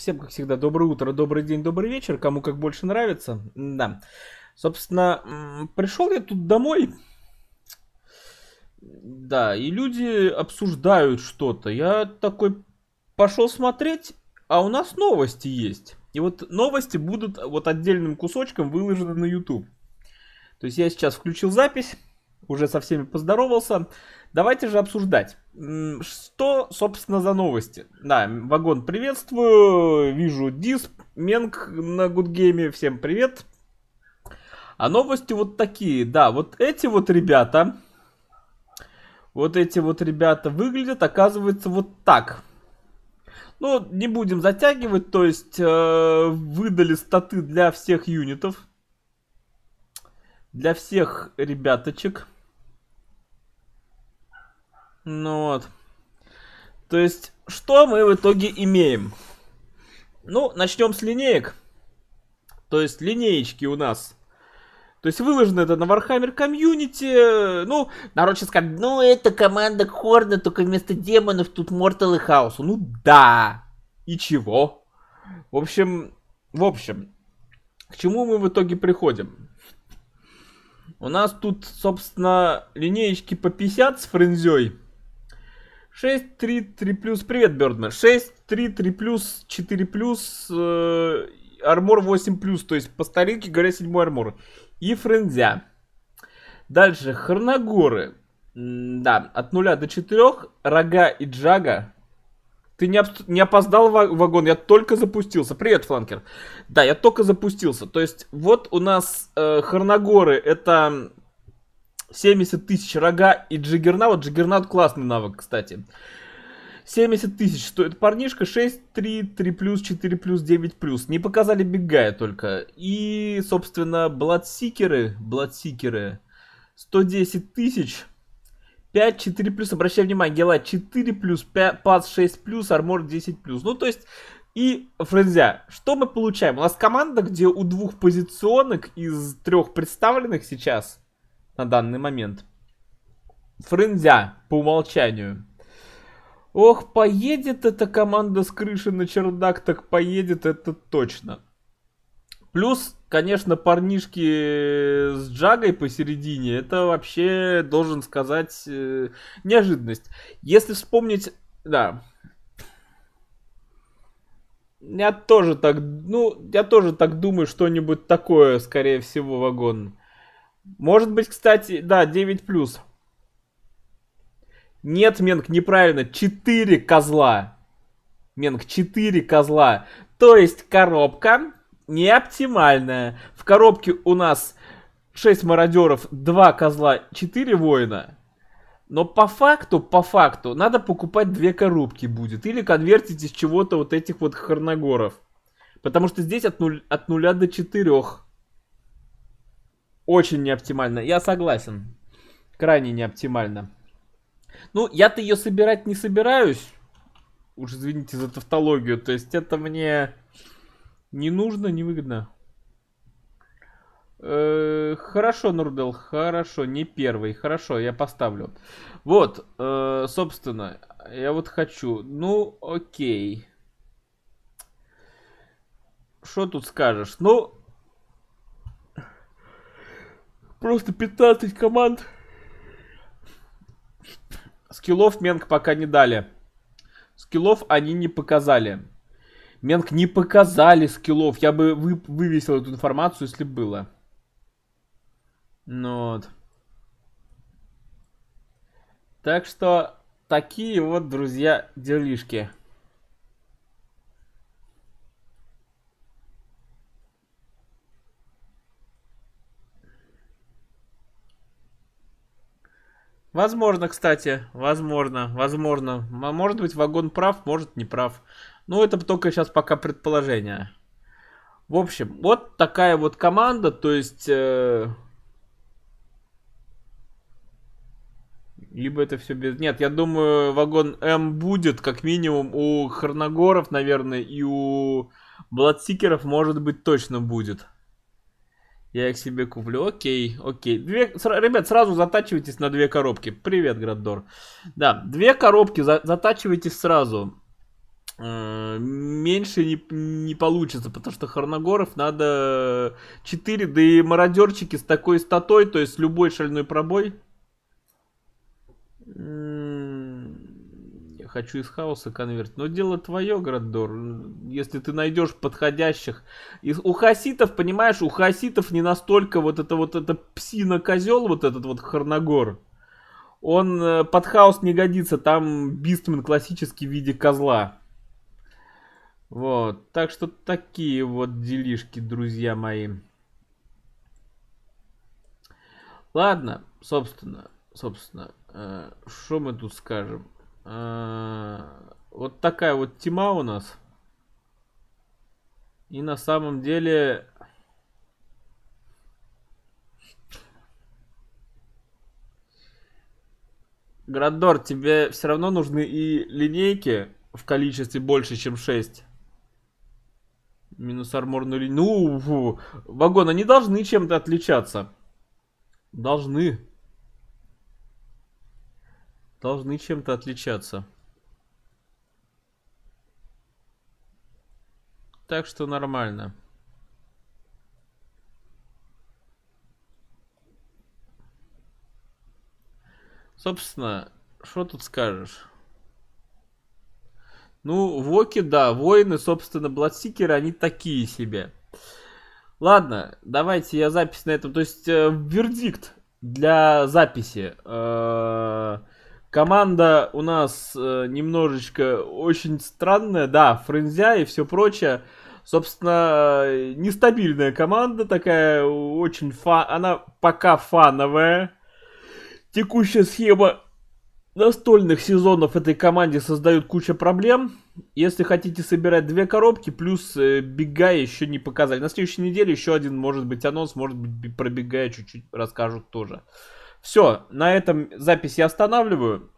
Всем, как всегда, доброе утро, добрый день, добрый вечер, кому как больше нравится. Да. Собственно, пришел я тут домой. Да, и люди обсуждают что-то. Я такой пошел смотреть, а у нас новости есть. И вот новости будут вот отдельным кусочком выложены на YouTube. То есть я сейчас включил запись, уже со всеми поздоровался. Давайте же обсуждать. Что, собственно, за новости? Да, вагон приветствую, вижу дисп, Менг на Гудгейме, всем привет. А новости вот такие, да, вот эти вот ребята, вот эти вот ребята выглядят, оказывается, вот так. Ну, не будем затягивать, то есть э, выдали статы для всех юнитов, для всех ребяточек. Ну вот. То есть, что мы в итоге имеем? Ну, начнем с линеек. То есть, линеечки у нас то есть выложено это на Warhammer комьюнити. Ну, народ сейчас скажет, ну это команда Хорна, только вместо демонов тут Мортал и Хаус. Ну да. И чего? В общем, в общем, к чему мы в итоге приходим? У нас тут, собственно, линеечки по 50 с френзей. 6, 3, 3 плюс. Привет, Бердман. 6, 3, 3 плюс, 4 плюс, э, армор 8 плюс. То есть по старинке говоря, 7 армор. И френдзя. Дальше, Хорногоры. да, от 0 до 4, рога и джага. Ты не, обст... не опоздал в вагон, я только запустился. Привет, фланкер. Да, я только запустился. То есть, вот у нас э, Хорногоры это 70 тысяч рога и вот Джиггернаут классный навык, кстати. 70 тысяч стоит парнишка, 6, 3, 3 плюс, 4 плюс, 9 плюс. Не показали бегая только. И, собственно, бладсикеры, бладсикеры, 110 тысяч. 5, 4 плюс, обращай внимание, гела 4 плюс, 5, пас 6 плюс, армор 10 плюс. Ну, то есть, и, френзя, что мы получаем? У нас команда, где у двух позиционок из трех представленных сейчас на данный момент. Френзя по умолчанию. Ох, поедет эта команда с крыши на чердак, так поедет это точно. Плюс, конечно, парнишки с Джагой посередине, это вообще, должен сказать, э, неожиданность. Если вспомнить, да, я тоже так, ну, я тоже так думаю, что-нибудь такое, скорее всего, вагон. Может быть, кстати, да, 9 плюс. Нет, Менг, неправильно. 4 козла. Менг, 4 козла. То есть коробка не оптимальная. В коробке у нас 6 мародеров, 2 козла, 4 воина. Но по факту, по факту, надо покупать две коробки будет. Или конвертить из чего-то вот этих вот хорногоров. Потому что здесь от, нуль, от нуля до четырех очень неоптимально. Я согласен. Крайне неоптимально. Ну, я-то ее собирать не собираюсь. Уж извините за тавтологию. То есть это мне не нужно, не выгодно. Э -э хорошо, Нурдел, хорошо, не первый, хорошо, я поставлю. Вот, э, собственно, я вот хочу. Ну, окей. Что тут скажешь? Ну, Просто 15 команд. Скиллов Менг пока не дали. Скиллов они не показали. Менг не показали скиллов. Я бы вы, вывесил эту информацию, если было. Ну вот. Так что такие вот, друзья, делишки. Возможно, кстати, возможно, возможно. А может быть, вагон прав, может, не прав. Ну, это только сейчас пока предположение. В общем, вот такая вот команда, то есть... Э... Либо это все без... Нет, я думаю, вагон М будет, как минимум, у Хорногоров, наверное, и у Бладсикеров, может быть, точно будет. Я их себе куплю. Окей, окей. Две... Ребят, сразу затачивайтесь на две коробки. Привет, Граддор. Да, две коробки за... затачивайтесь сразу. Э, меньше не, не получится, потому что Хорногоров надо 4, да и мародерчики с такой статой, то есть любой шальной пробой Хочу из хаоса конверт. Но дело твое, Граддор. Если ты найдешь подходящих. Из, у хаситов, понимаешь, у хаситов не настолько вот это вот это псина-козел, вот этот вот хорногор. Он э, под хаос не годится, там Бистмен классический в виде козла. Вот, так что такие вот делишки, друзья мои. Ладно, собственно, собственно, э, что мы тут скажем? Э, вот такая вот тема у нас. И на самом деле... Градор, тебе все равно нужны и линейки в количестве больше, чем 6. Минус арморную линию. Ну, вагоны не должны чем-то отличаться. Должны должны чем-то отличаться. Так что нормально. Собственно, что тут скажешь? Ну, воки, да, воины, собственно, бладсикеры, они такие себе. Ладно, давайте я запись на этом. То есть, э, вердикт для записи. Э, Команда у нас э, немножечко очень странная, да, френзя и все прочее. Собственно, э, нестабильная команда такая, очень фа... Она пока фановая. Текущая схема настольных сезонов этой команде создает куча проблем. Если хотите собирать две коробки, плюс э, бега еще не показали. На следующей неделе еще один, может быть, анонс, может быть, про бега чуть-чуть расскажут тоже. Все, на этом запись я останавливаю.